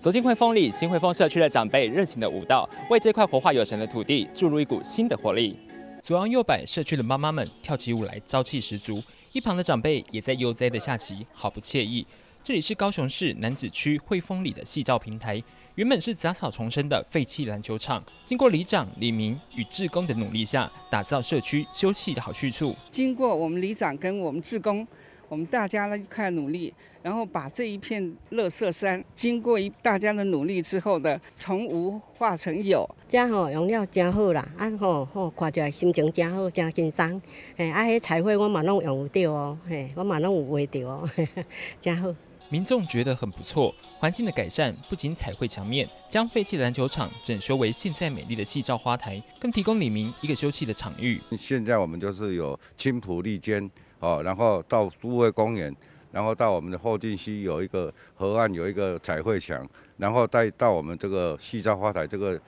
走进汇丰里新汇丰社区的长辈热情的舞蹈，为这块活化有神的土地注入一股新的活力。左岸右摆，社区的妈妈们跳起舞来，朝气十足。一旁的长辈也在悠哉的下棋，好不惬意。这里是高雄市南子区汇丰里的戏照平台，原本是杂草丛生的废弃篮球场，经过里长李明与志工的努力下，打造社区休憩的好去处。经过我们里长跟我们志工。我们大家呢一块努力，然后把这一片乐色山，经过一大家的努力之后呢，从无化成有。真吼，用了真好啦，啊吼吼，看着心情真好，真轻松。嘿，啊，迄彩绘我嘛拢有用到哦，嘿，我嘛拢有画到哦，真好。民众觉得很不错，环境的改善不仅彩绘墙面，将废弃篮球场整修为现在美丽的戏照花台，更提供李明一个休憩的场域。现在我们就是有青浦丽间。哦，然后到都会公园，然后到我们的后进溪有一个河岸，有一个彩绘墙，然后再到我们这个西郊花台这个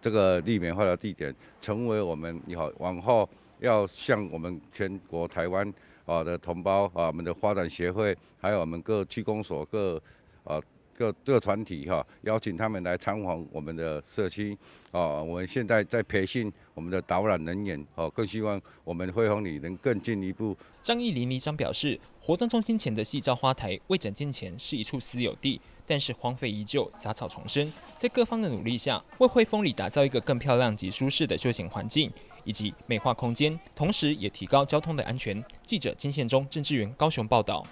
这个立美化的地点，成为我们以后往后要向我们全国台湾啊的同胞啊，我们的发展协会，还有我们各区公所各啊。各各团体哈，邀请他们来参访我们的社区哦，我们现在在培训我们的导览人员哦，更希望我们汇丰里能更进一步。张义林理张长表示，活动中心前的细照花台未整建前是一处私有地，但是荒废已久，杂草丛生。在各方的努力下，为汇丰里打造一个更漂亮及舒适的休闲环境，以及美化空间，同时也提高交通的安全。记者金宪忠、郑志源、高雄报道。